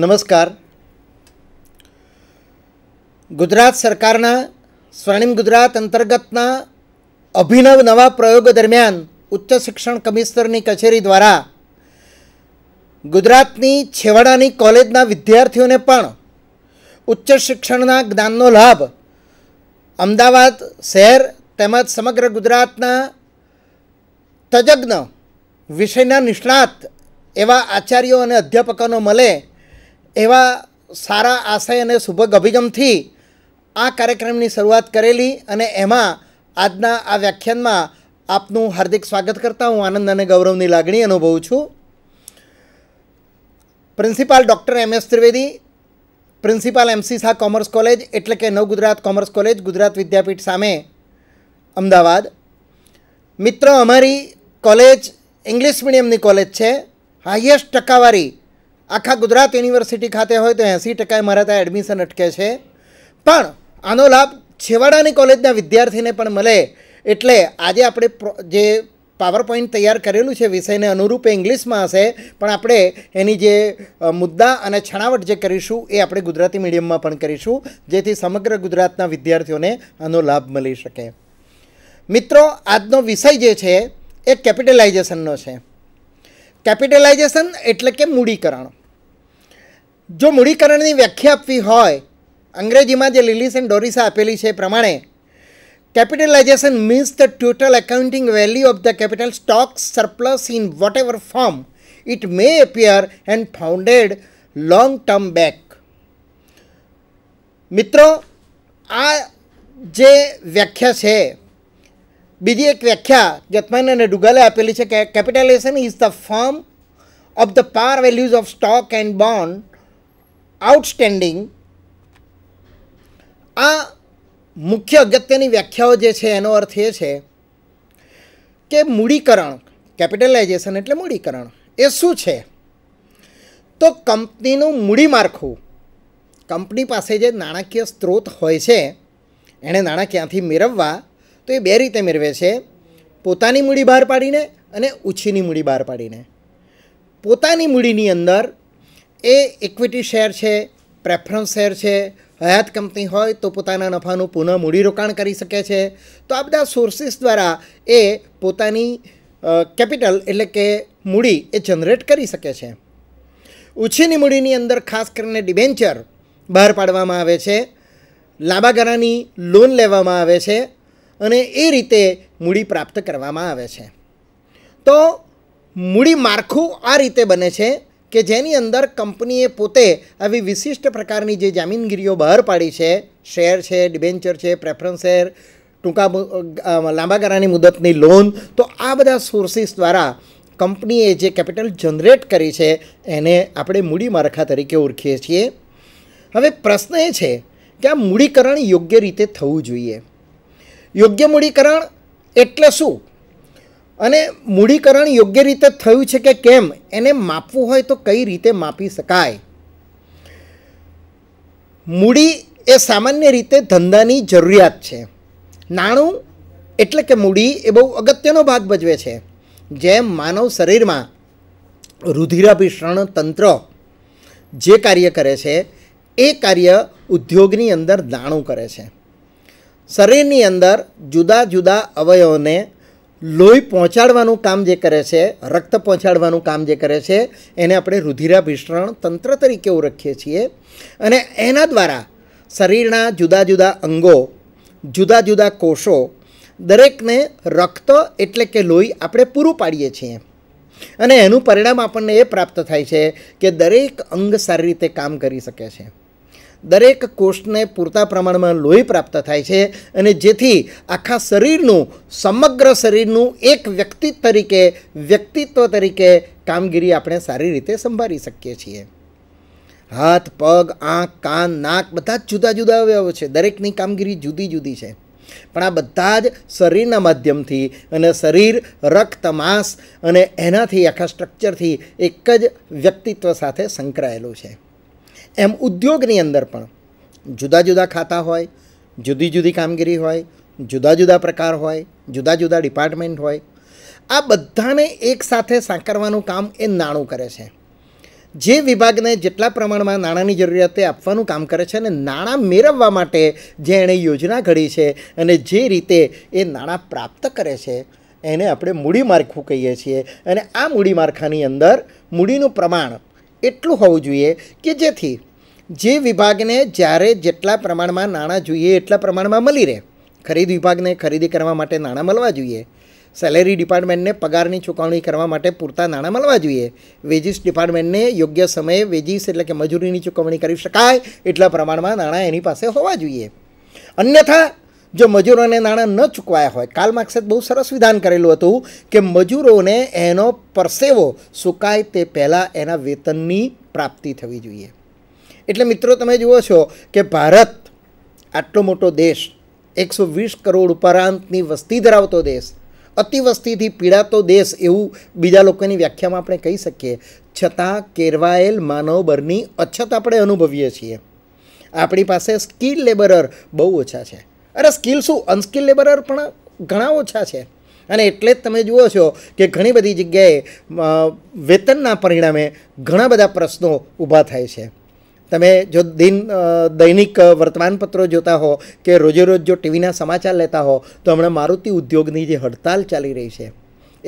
નમસ્કાર ગુજરાત સરકારના સ્વર્ણિમ ગુજરાત અંતર્ગતના અભિનવ નવા પ્રયોગો દરમિયાન ઉચ્ચ શિક્ષણ કમિશનરની કચેરી દ્વારા ગુજરાતની છેવાડાની કોલેજના વિદ્યાર્થીઓને પણ ઉચ્ચ શિક્ષણના જ્ઞાનનો લાભ અમદાવાદ શહેર તેમજ સમગ્ર ગુજરાતના તજજ્ઞ વિષયના નિષ્ણાત એવા આચાર્યો અને અધ્યાપકોનો મળે એવા સારા આશય અને સુભગ અભિગમથી આ કાર્યક્રમની શરૂઆત કરેલી અને એમાં આજના આ વ્યાખ્યાનમાં આપનું હાર્દિક સ્વાગત કરતા હું આનંદ અને ગૌરવની લાગણી અનુભવું છું principal doctor M S Trivedi principal M C Shah commerce college એટલે કે નવ ગુજરાત કોમર્સ કોલેજ ગુજરાત વિદ્યાપીઠ સામે અમદાવાદ મિત્રો અમારી કોલેજ ઇંગ્લિશ મીડિયમની કોલેજ છે હાઈએસ્ટ ટકાવારી આખા ગુજરાત યુનિવર્સિટી ખાતે હોય તો એંસી ટકા મારા ત્યાં એડમિશન અટકે છે પણ આનો લાભ છેવાડાની કોલેજના વિદ્યાર્થીને પણ મળે એટલે આજે આપણે જે પાવર પોઈન્ટ તૈયાર કરેલું છે વિષયને અનુરૂપ ઇંગ્લિશમાં હશે પણ આપણે એની જે મુદ્દા અને છણાવટ જે કરીશું એ આપણે ગુજરાતી મીડિયમમાં પણ કરીશું જેથી સમગ્ર ગુજરાતના વિદ્યાર્થીઓને આનો લાભ મળી શકે મિત્રો આજનો વિષય જે છે એ કેપિટલાઇઝેશનનો છે કેપિટલાઇઝેશન એટલે કે મૂડીકરણ જો મૂડીકરણની વ્યાખ્યા આપવી હોય અંગ્રેજીમાં જે લિલિસ એન્ડ ડોરિસા આપેલી છે એ પ્રમાણે capitalization means the total accounting value of the capital stock surplus in whatever form it may appear and founded long term back મિત્રો આ જે વ્યાખ્યા છે બીજી એક વ્યાખ્યા જતમાન અને ડુગાલે આપેલી છે કે capitalization is the form of the par values of stock and bond outstanding આ મુખ્ય અગત્યની વ્યાખ્યાઓ જે છે એનો અર્થ એ છે કે મૂડીકરણ કેપિટલાઇઝેશન એટલે મૂડીકરણ એ શું છે તો કંપનીનું મૂડી માળખું કંપની પાસે જે નાણાકીય સ્ત્રોત હોય છે એણે નાણાં ક્યાંથી મેળવવા તો એ બે રીતે મેળવે છે પોતાની મૂડી બહાર પાડીને અને ઉછીની મૂડી બહાર પાડીને પોતાની મૂડીની અંદર એ ઇક્વિટી શેર છે પ્રેફરન્સ શેર છે હયાત કંપની હોય તો પોતાના નફાનું પુનઃ મૂડીરોકાણ કરી શકે છે તો આ બધા સોર્સિસ દ્વારા એ પોતાની કેપિટલ એટલે કે મૂડી એ જનરેટ કરી શકે છે ઉછીની મૂડીની અંદર ખાસ કરીને ડિબેન્ચર બહાર પાડવામાં આવે છે લાંબા ગાળાની લોન લેવામાં આવે છે અને એ રીતે મૂડી પ્રાપ્ત કરવામાં આવે છે તો મૂડી માળખું આ રીતે બને છે કે જેની અંદર કંપનીએ પોતે આવી વિશિષ્ટ પ્રકારની જે જામીનગીરીઓ બહાર પાડી છે શેર છે ડિબેન્ચર છે પ્રેફરન્સ શેર ટૂંકા લાંબા ગાળાની મુદતની લોન તો આ બધા સોર્સિસ દ્વારા કંપનીએ જે કેપિટલ જનરેટ કરી છે એને આપણે મૂડી માળખા તરીકે ઓળખીએ છીએ હવે પ્રશ્ન એ છે કે આ મૂડીકરણ યોગ્ય રીતે થવું જોઈએ યોગ્ય મૂડીકરણ એટલે શું અને મૂડીકરણ યોગ્ય રીતે થયું છે કે કેમ એને માપવું હોય તો કઈ રીતે માપી શકાય મૂડી એ સામાન્ય રીતે ધંધાની જરૂરિયાત છે નાણું એટલે કે મૂડી એ બહુ અગત્યનો ભાગ ભજવે છે જેમ માનવ શરીરમાં રુધિરાભિષણ તંત્ર જે કાર્ય કરે છે એ કાર્ય ઉદ્યોગની અંદર દાણું કરે છે શરીરની અંદર જુદા જુદા અવયવોને લોહી પહોંચાડવાનું કામ જે કરે છે રક્ત પહોંચાડવાનું કામ જે કરે છે એને આપણે રુધિરાભિસરણ તંત્ર તરીકે ઓળખીએ છીએ અને એના દ્વારા શરીરના જુદા જુદા અંગો જુદા જુદા કોષો દરેકને રક્ત એટલે કે લોહી આપણે પૂરું પાડીએ છીએ અને એનું પરિણામ આપણને એ પ્રાપ્ત થાય છે કે દરેક અંગ સારી રીતે કામ કરી શકે છે દરેક કોષને પૂરતા પ્રમાણમાં લોહી પ્રાપ્ત થાય છે અને જેથી આખા શરીરનું સમગ્ર શરીરનું એક વ્યક્તિ તરીકે વ્યક્તિત્વ તરીકે કામગીરી આપણે સારી રીતે સંભાળી શકીએ છીએ હાથ પગ આંખ કાન નાક બધા જ જુદા જુદા અવયવો છે દરેકની કામગીરી જુદી જુદી છે પણ આ બધા જ શરીરના માધ્યમથી અને શરીર રક્ત માંસ અને એનાથી આખા સ્ટ્રક્ચરથી એક જ વ્યક્તિત્વ સાથે સંકળાયેલું છે એમ ઉદ્યોગની અંદર પણ જુદા જુદા ખાતા હોય જુદી જુદી કામગીરી હોય જુદા જુદા પ્રકાર હોય જુદા જુદા ડિપાર્ટમેન્ટ હોય આ બધાને એકસાથે સાંકળવાનું કામ એ નાણું કરે છે જે વિભાગને જેટલા પ્રમાણમાં નાણાંની જરૂરિયાતે આપવાનું કામ કરે છે અને નાણાં મેળવવા માટે જે એણે યોજના ઘડી છે અને જે રીતે એ નાણાં પ્રાપ્ત કરે છે એને આપણે મૂડી માળખું કહીએ છીએ અને આ મૂડી માળખાની અંદર મૂડીનું પ્રમાણ એટલું હોવું જોઈએ કે જેથી જે વિભાગને જારે જેટલા પ્રમાણમાં નાણા જોઈએ એટલા પ્રમાણમાં મળી રહે ખરીદ વિભાગને ખરીદી કરવા માટે નાણા મળવા જોઈએ સેલેરી ડિપાર્ટમેન્ટને પગારની ચૂકવણી કરવા માટે પૂરતા નાણા મળવા જોઈએ વેજીસ ડિપાર્ટમેન્ટને યોગ્ય સમયે વેજીસ એટલે કે મજૂરીની ચૂકવણી કરી શકાય એટલા પ્રમાણમાં નાણા એની પાસે હોવા જોઈએ અન્યથા જો મજૂરોને નાણાં ન ચૂકવાયા હોય કાલ માર્ક્સે બહુ સરસ વિધાન કરેલું હતું કે મજૂરોને એનો પરસેવો સુકાય તે પહેલાં એના વેતનની પ્રાપ્તિ થવી જોઈએ એટલે મિત્રો તમે જુઓ છો કે ભારત આટલો મોટો દેશ એકસો વીસ કરોડ ઉપરાંતની વસ્તી ધરાવતો દેશ અતિવસ્તીથી પીડાતો દેશ એવું બીજા લોકોની વ્યાખ્યામાં આપણે કહી શકીએ છતાં કેરવાયેલ માનવબળની અછત આપણે અનુભવીએ છીએ આપણી પાસે સ્કિલ લેબરર બહુ ઓછા છે અરે સ્કિલ શું અનસ્કિલ લેબરર પણ ઘણા ઓછા છે અને એટલે જ તમે જુઓ છો કે ઘણી બધી જગ્યાએ વેતનના પરિણામે ઘણા બધા પ્રશ્નો ઊભા થાય છે તમે જો દિન દૈનિક વર્તમાનપત્રો જોતા હો કે રોજેરોજ જો ટીવીના સમાચાર લેતા હો તો હમણાં મારુતિ ઉદ્યોગની જે હડતાલ ચાલી રહી છે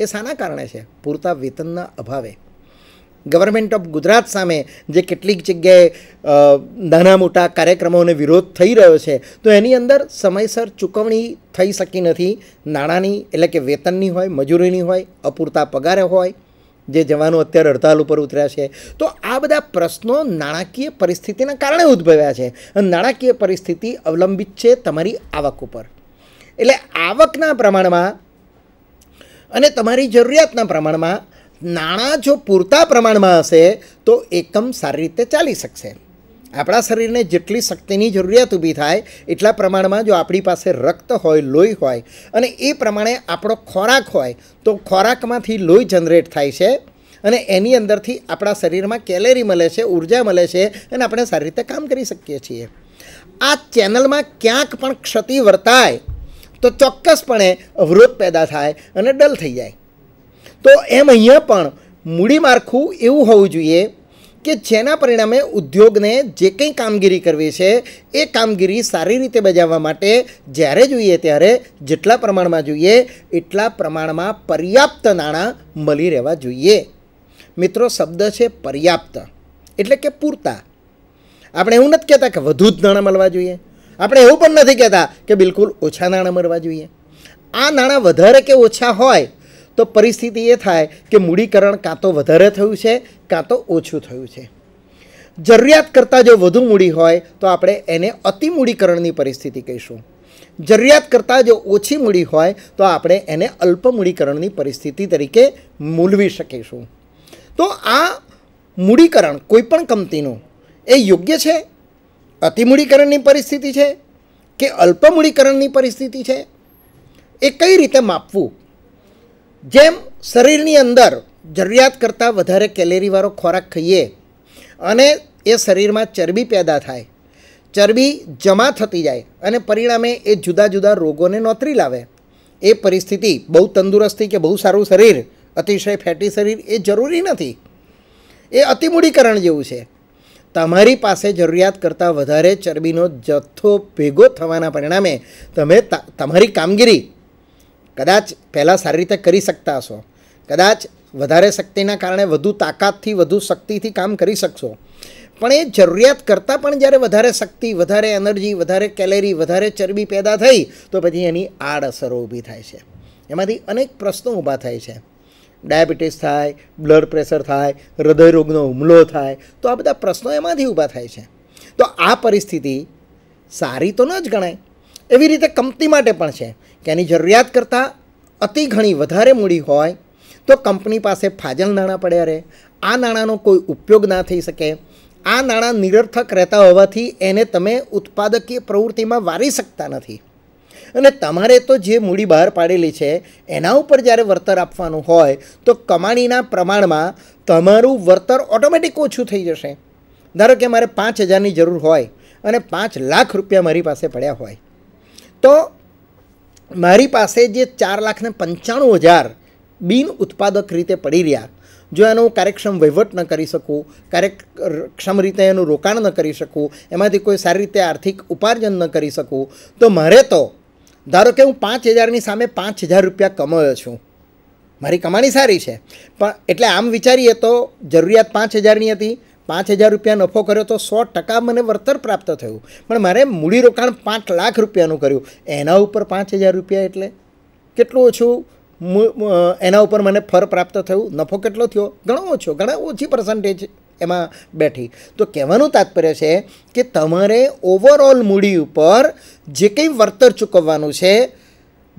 એ શાના કારણે છે પૂરતા વેતનના અભાવે ગવર્મેન્ટ ઓફ ગુજરાત સામે જે કેટલીક જગ્યાએ નાના મોટા કાર્યક્રમોને વિરોધ થઈ રહ્યો છે તો એની અંદર સમયસર ચૂકવણી થઈ શકી નથી નાણાંની એટલે કે વેતનની હોય મજૂરીની હોય અપૂરતા પગારે હોય જે જવાનો અત્યારે હડતાલ ઉપર ઉતર્યા છે તો આ બધા પ્રશ્નો નાણાકીય પરિસ્થિતિના કારણે ઉદ્ભવ્યા છે અને નાણાકીય પરિસ્થિતિ અવલંબિત છે તમારી આવક ઉપર એટલે આવકના પ્રમાણમાં અને તમારી જરૂરિયાતના પ્રમાણમાં નાણાં જો પૂરતા પ્રમાણમાં હશે તો એકમ સારી રીતે ચાલી શકશે આપણા શરીરને જેટલી શક્તિની જરૂરિયાત ઊભી થાય એટલા પ્રમાણમાં જો આપણી પાસે રક્ત હોય લોહી હોય અને એ પ્રમાણે આપણો ખોરાક હોય તો ખોરાકમાંથી લોહી જનરેટ થાય છે અને એની અંદરથી આપણા શરીરમાં કેલેરી મળે છે ઉર્જા મળે છે અને આપણે સારી રીતે કામ કરી શકીએ છીએ આ ચેનલમાં ક્યાંક પણ ક્ષતિ વર્તાય તો ચોક્કસપણે અવરોધ પેદા થાય અને ડલ થઈ જાય તો એમ અહીંયા પણ મૂડી માળખું એવું હોવું જોઈએ કે જેના પરિણામે ઉદ્યોગને જે કંઈ કામગીરી કરવી છે એ કામગીરી સારી રીતે બજાવવા માટે જ્યારે જોઈએ ત્યારે જેટલા પ્રમાણમાં જોઈએ એટલા પ્રમાણમાં પર્યાપ્ત નાણાં મળી રહેવા જોઈએ મિત્રો શબ્દ છે પર્યાપ્ત એટલે કે પૂરતા આપણે એવું નથી કહેતા કે વધુ જ નાણાં મળવા જોઈએ આપણે એવું પણ નથી કહેતા કે બિલકુલ ઓછા નાણાં મળવા જોઈએ આ નાણાં વધારે કે ઓછા હોય તો પરિસ્થિતિ એ થાય કે મૂડીકરણ કાં તો વધારે થયું છે કાં તો ઓછું થયું છે જરૂરિયાત કરતાં જો વધુ મૂડી હોય તો આપણે એને અતિમૂડીકરણની પરિસ્થિતિ કહીશું જરૂરિયાત કરતાં જો ઓછી મૂડી હોય તો આપણે એને અલ્પમૂડીકરણની પરિસ્થિતિ તરીકે મૂલવી શકીશું તો આ મૂડીકરણ કોઈપણ કંપનીનું એ યોગ્ય છે અતિમૂડીકરણની પરિસ્થિતિ છે કે અલ્પમૂડીકરણની પરિસ્થિતિ છે એ કઈ રીતે માપવું જેમ શરીરની અંદર જરૂરિયાત કરતાં વધારે કેલેરીવાળો ખોરાક ખાઈએ અને એ શરીરમાં ચરબી પેદા થાય ચરબી જમા થતી જાય અને પરિણામે એ જુદા જુદા રોગોને નોતરી લાવે એ પરિસ્થિતિ બહુ તંદુરસ્તી કે બહુ સારું શરીર અતિશય ફેટી શરીર એ જરૂરી નથી એ અતિમૂડીકરણ જેવું છે તમારી પાસે જરૂરિયાત કરતાં વધારે ચરબીનો જથ્થો ભેગો થવાના પરિણામે તમે તમારી કામગીરી કદાચ પહેલાં સારી રીતે કરી શકતા હશો કદાચ વધારે શક્તિના કારણે વધુ તાકાતથી વધુ શક્તિથી કામ કરી શકશો પણ એ જરૂરિયાત કરતાં પણ જ્યારે વધારે શક્તિ વધારે એનર્જી વધારે કેલેરી વધારે ચરબી પેદા થઈ તો પછી એની આડઅસરો ઊભી થાય છે એમાંથી અનેક પ્રશ્નો ઊભા થાય છે ડાયાબિટીસ થાય બ્લડ પ્રેશર થાય હૃદય રોગનો હુમલો થાય તો આ બધા પ્રશ્નો એમાંથી ઊભા થાય છે તો આ પરિસ્થિતિ સારી તો ન જ ગણાય એવી રીતે કંપની માટે પણ છે કે એની જરૂરિયાત કરતાં અતિ ઘણી વધારે મૂડી હોય તો કંપની પાસે ફાજલ નાણાં પડ્યા રહે આ નાણાંનો કોઈ ઉપયોગ ના થઈ શકે આ નાણાં નિરર્થક રહેતા હોવાથી એને તમે ઉત્પાદકીય પ્રવૃત્તિમાં વારી શકતા નથી અને તમારે તો જે મૂડી બહાર પાડેલી છે એના ઉપર જ્યારે વળતર આપવાનું હોય તો કમાણીના પ્રમાણમાં તમારું વળતર ઓટોમેટિક ઓછું થઈ જશે ધારો કે મારે પાંચ હજારની જરૂર હોય અને પાંચ લાખ રૂપિયા મારી પાસે પડ્યા હોય તો મારી પાસે જે ચાર લાખને પંચાણું હજાર બિન ઉત્પાદક રીતે પડી રહ્યા જો એનો હું કાર્યક્ષમ વહીવટ ન કરી શકું કાર્યક્ષમ રીતે એનું રોકાણ ન કરી શકું એમાંથી કોઈ સારી રીતે આર્થિક ઉપાર્જન ન કરી શકું તો મારે તો ધારો કે હું પાંચ હજારની સામે પાંચ હજાર રૂપિયા કમાયો છું મારી કમાણી સારી છે પણ એટલે આમ વિચારીએ તો જરૂરિયાત પાંચ હજારની હતી પાંચ હજાર રૂપિયા નફો કર્યો તો સો ટકા મને વળતર પ્રાપ્ત થયું પણ મારે મૂડીરોકાણ પાંચ લાખ રૂપિયાનું કર્યું એના ઉપર પાંચ હજાર રૂપિયા એટલે કેટલું ઓછું એના ઉપર મને ફર પ્રાપ્ત થયું નફો કેટલો થયો ઘણો ઓછો ઘણા ઓછી પર્સન્ટેજ એમાં બેઠી તો કહેવાનું તાત્પર્ય છે કે તમારે ઓવરઓલ મૂડી ઉપર જે કંઈ વળતર ચૂકવવાનું છે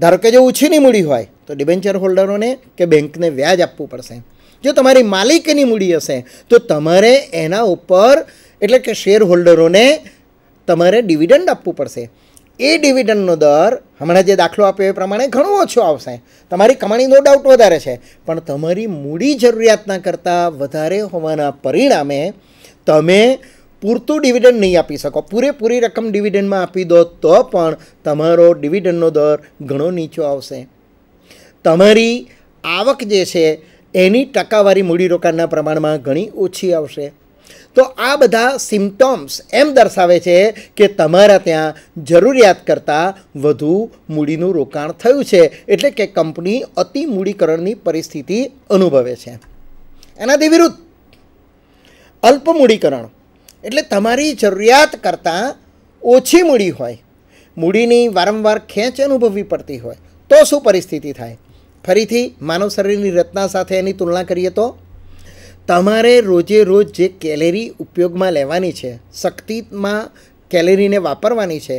ધારો કે જો ઓછીની મૂડી હોય તો ડિબેન્ચર હોલ્ડરોને કે બેંકને વ્યાજ આપવું પડશે જો તમારી માલિકીની મૂડી હશે તો તમારે એના ઉપર એટલે કે શેર હોલ્ડરોને તમારે ડિવિડન્ડ આપવું પડશે એ ડિવિડન્ડનો દર હમણાં જે દાખલો આપ્યો એ પ્રમાણે ઘણો ઓછો આવશે તમારી કમાણી નો ડાઉટ વધારે છે પણ તમારી મૂડી જરૂરિયાતના કરતાં વધારે હોવાના પરિણામે તમે પૂરતું ડિવિડન્ડ નહીં આપી શકો પૂરેપૂરી રકમ ડિવિડન્ડમાં આપી દો તો પણ તમારો ડિવિડન્ડનો દર ઘણો નીચો આવશે તમારી આવક જે છે એની ટકાવારી મૂડીરોકાણના પ્રમાણમાં ઘણી ઓછી આવશે તો આ બધા સિમ્ટોમ્સ એમ દર્શાવે છે કે તમારા ત્યાં જરૂરિયાત કરતાં વધુ મૂડીનું રોકાણ થયું છે એટલે કે કંપની અતિ મૂડીકરણની પરિસ્થિતિ અનુભવે છે એનાથી વિરુદ્ધ અલ્પ મૂડીકરણ એટલે તમારી જરૂરિયાત કરતાં ઓછી મૂડી હોય મૂડીની વારંવાર ખેંચ અનુભવવી પડતી હોય તો શું પરિસ્થિતિ થાય ફરીથી માનવ શરીરની રચના સાથે એની તુલના કરીએ તો તમારે રોજે રોજ જે કેલેરી ઉપયોગમાં લેવાની છે શક્તિમાં કેલેરીને વાપરવાની છે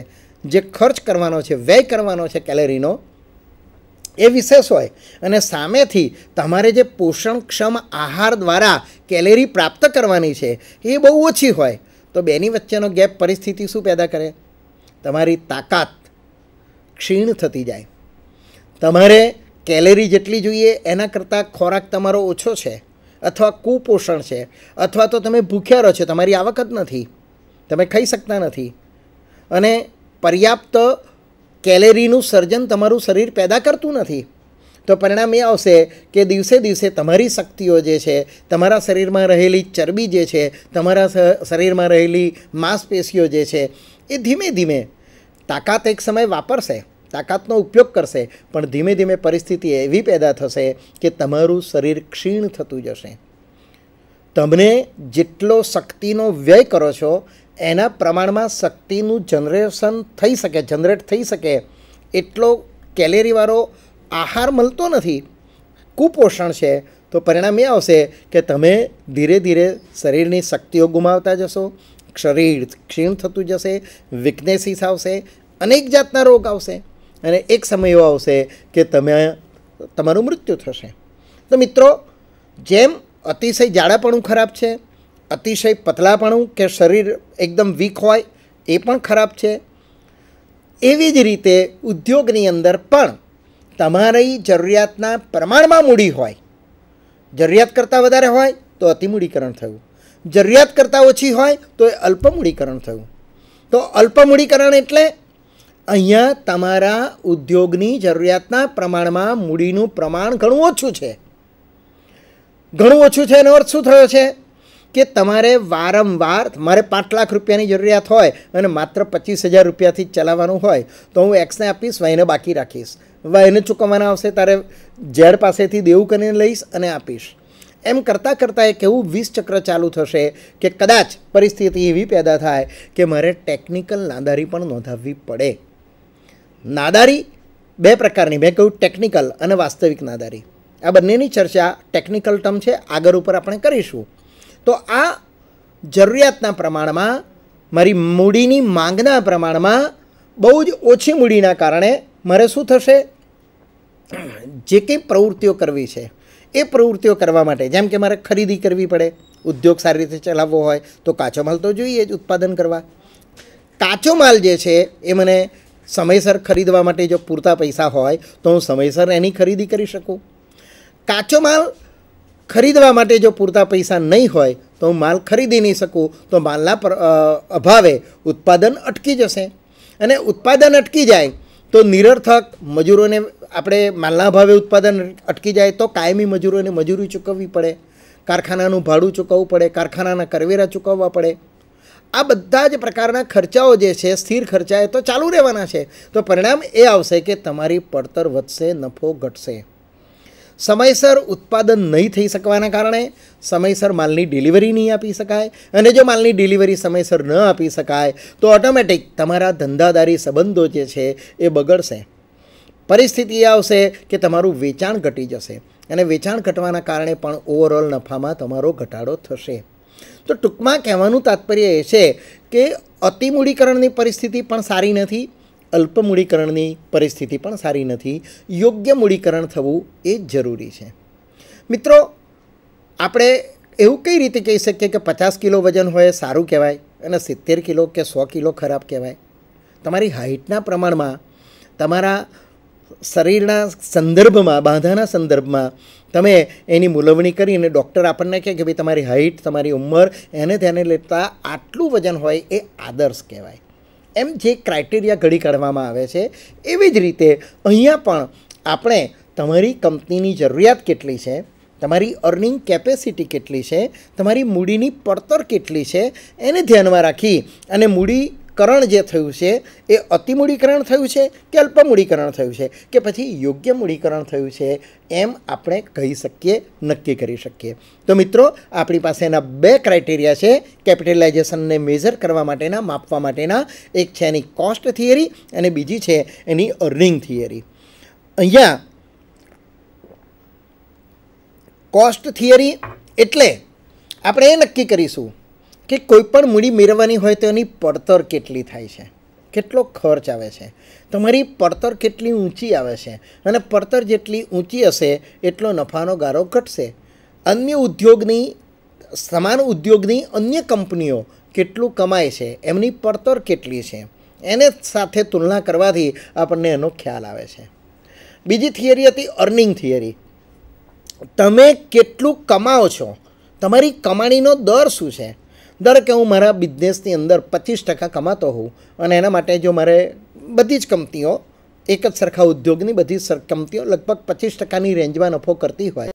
જે ખર્ચ કરવાનો છે વ્યય કરવાનો છે કેલેરીનો એ વિશેષ હોય અને સામેથી તમારે જે પોષણક્ષમ આહાર દ્વારા કેલેરી પ્રાપ્ત કરવાની છે એ બહુ ઓછી હોય તો બેની વચ્ચેનો ગેપ પરિસ્થિતિ શું પેદા કરે તમારી તાકાત ક્ષીણ થતી જાય તમારે કેલેરી જેટલી જોઈએ એના કરતાં ખોરાક તમારો ઓછો છે અથવા કુપોષણ છે અથવા તો તમે ભૂખ્યા રહો છો તમારી આવક જ નથી તમે ખાઈ શકતા નથી અને પર્યાપ્ત કેલેરીનું સર્જન તમારું શરીર પેદા કરતું નથી તો પરિણામ એ આવશે કે દિવસે દિવસે તમારી શક્તિઓ જે છે તમારા શરીરમાં રહેલી ચરબી જે છે તમારા શરીરમાં રહેલી માંસપેશીઓ જે છે એ ધીમે ધીમે તાકાત એક સમય વાપરશે તાકાતનો ઉપયોગ કરશે પણ ધીમે ધીમે પરિસ્થિતિ એવી પેદા થશે કે તમારું શરીર ક્ષીણ થતું જશે તમને જેટલો શક્તિનો વ્યય કરો છો એના પ્રમાણમાં શક્તિનું જનરેશન થઈ શકે જનરેટ થઈ શકે એટલો કેલેરીવાળો આહાર મળતો નથી કુપોષણ છે તો પરિણામ એ આવશે કે તમે ધીરે ધીરે શરીરની શક્તિઓ ગુમાવતા જશો શરીર ક્ષીણ થતું જશે વીકનેસીસ આવશે અનેક જાતના રોગ આવશે અને એક સમય એવો આવશે કે તમે તમારું મૃત્યુ થશે તો મિત્રો જેમ અતિશય જાડાપણું ખરાબ છે અતિશય પતલાપણું કે શરીર એકદમ વીક હોય એ પણ ખરાબ છે એવી જ રીતે ઉદ્યોગની અંદર પણ તમારી જરૂરિયાતના પ્રમાણમાં મૂડી હોય જરૂરિયાત કરતાં વધારે હોય તો અતિમૂડીકરણ થયું જરૂરિયાત કરતાં ઓછી હોય તો એ અલ્પમૂડીકરણ થયું તો અલ્પમૂડીકરણ એટલે અહીંયા તમારા ઉદ્યોગની જરૂરિયાતના પ્રમાણમાં મૂડીનું પ્રમાણ ઘણું ઓછું છે ઘણું ઓછું છે એનો અર્થ શું થયો છે કે તમારે વારંવાર મારે પાંચ લાખ રૂપિયાની જરૂરિયાત હોય અને માત્ર પચીસ હજાર રૂપિયાથી ચલાવવાનું હોય તો હું એક્સને આપીશ વાયને બાકી રાખીશ વાયને ચૂકવવાના આવશે તારે ઝેડ પાસેથી દેવું કરીને લઈશ અને આપીશ એમ કરતાં કરતાં એક એવું વીસ ચક્ર ચાલુ થશે કે કદાચ પરિસ્થિતિ એવી પેદા થાય કે મારે ટેકનિકલ નાદારી પણ નોંધાવવી પડે નાદારી બે પ્રકારની મેં કહ્યું ટેકનિકલ અને વાસ્તવિક નાદારી આ બંનેની ચર્ચા ટેકનિકલ ટર્મ છે આગળ ઉપર આપણે કરીશું તો આ જરૂરિયાતના પ્રમાણમાં મારી મૂડીની માંગના પ્રમાણમાં બહુ જ ઓછી મૂડીના કારણે મારે શું થશે જે કંઈ પ્રવૃત્તિઓ કરવી છે એ પ્રવૃત્તિઓ કરવા માટે જેમ કે મારે ખરીદી કરવી પડે ઉદ્યોગ સારી રીતે ચલાવવો હોય તો કાચો માલ તો જોઈએ જ ઉત્પાદન કરવા કાચો માલ જે છે એ મને સમયસર ખરીદવા માટે જો પૂરતા પૈસા હોય તો હું સમયસર એની ખરીદી કરી શકું કાચો માલ ખરીદવા માટે જો પૂરતા પૈસા નહીં હોય તો હું માલ ખરીદી નહીં શકું તો માલના અભાવે ઉત્પાદન અટકી જશે અને ઉત્પાદન અટકી જાય તો નિરર્થક મજૂરોને આપણે માલના અભાવે ઉત્પાદન અટકી જાય તો કાયમી મજૂરોને મજૂરી ચૂકવવી પડે કારખાનાનું ભાડું ચૂકવવું પડે કારખાનાના કરવેરા ચૂકવવા પડે આ બધા જ પ્રકારના ખર્ચાઓ જે છે સ્થિર ખર્ચા એ તો ચાલુ રહેવાના છે તો પરિણામ એ આવશે કે તમારી પડતર વધશે નફો ઘટશે સમયસર ઉત્પાદન નહીં થઈ શકવાના કારણે સમયસર માલની ડિલિવરી નહીં આપી શકાય અને જો માલની ડિલિવરી સમયસર ન આપી શકાય તો ઓટોમેટિક તમારા ધંધાદારી સંબંધો જે છે એ બગડશે પરિસ્થિતિ એ આવશે કે તમારું વેચાણ ઘટી જશે અને વેચાણ ઘટવાના કારણે પણ ઓવરઓલ નફામાં તમારો ઘટાડો થશે તો ટૂંકમાં કહેવાનું તાત્પર્ય એ છે કે અતિમૂડીકરણની પરિસ્થિતિ પણ સારી નથી અલ્પ મૂડીકરણની પરિસ્થિતિ પણ સારી નથી યોગ્ય મૂડીકરણ થવું એ જરૂરી છે મિત્રો આપણે એવું કઈ રીતે કહી શકીએ કે પચાસ કિલો વજન હોય સારું કહેવાય અને સિત્તેર કિલો કે સો કિલો ખરાબ કહેવાય તમારી હાઇટના પ્રમાણમાં તમારા શરીરના સંદર્ભમાં બાંધાના સંદર્ભમાં તમે એની મુલવણી કરીને ડૉક્ટર આપણને કહે કે ભાઈ તમારી હાઇટ તમારી ઉંમર એને ધ્યાને લેતા આટલું વજન હોય એ આદર્શ કહેવાય એમ જે ક્રાઇટેરિયા ઘડી કાઢવામાં આવે છે એવી જ રીતે અહીંયા પણ આપણે તમારી કંપનીની જરૂરિયાત કેટલી છે તમારી અર્નિંગ કેપેસિટી કેટલી છે તમારી મૂડીની પડતર કેટલી છે એને ધ્યાનમાં રાખી અને મૂડી કરણ જે થયું છે એ અતિમૂડીકરણ થયું છે કે અલ્પમૂડીકરણ થયું છે કે પછી યોગ્ય મૂડીકરણ થયું છે એમ આપણે કહી શકીએ નક્કી કરી શકીએ તો મિત્રો આપણી પાસેના બે ક્રાઇટેરિયા છે કેપિટલાઇઝેશનને મેઝર કરવા માટેના માપવા માટેના એક છે એની કોસ્ટ થિયરી અને બીજી છે એની અર્નિંગ થિયરી અહીંયા કોસ્ટ થિયરી એટલે આપણે એ નક્કી કરીશું કે કોઈપણ મૂડી મેળવવાની હોય તો એની પડતર કેટલી થાય છે કેટલો ખર્ચ આવે છે તમારી પડતર કેટલી ઊંચી આવે છે અને પડતર જેટલી ઊંચી હશે એટલો નફાનો ગારો ઘટશે અન્ય ઉદ્યોગની સમાન ઉદ્યોગની અન્ય કંપનીઓ કેટલું કમાય છે એમની પડતર કેટલી છે એને સાથે તુલના કરવાથી આપણને એનો ખ્યાલ આવે છે બીજી થિયરી હતી અર્નિંગ થિયરી તમે કેટલું કમાઓ છો તમારી કમાણીનો દર શું છે ધારો કે હું મારા બિઝનેસની અંદર પચીસ ટકા કમાતો હોઉં અને એના માટે જો મારે બધી જ કંપનીઓ એક જ સરખા ઉદ્યોગની બધી કંપનીઓ લગભગ પચીસ ટકાની રેન્જમાં નફો કરતી હોય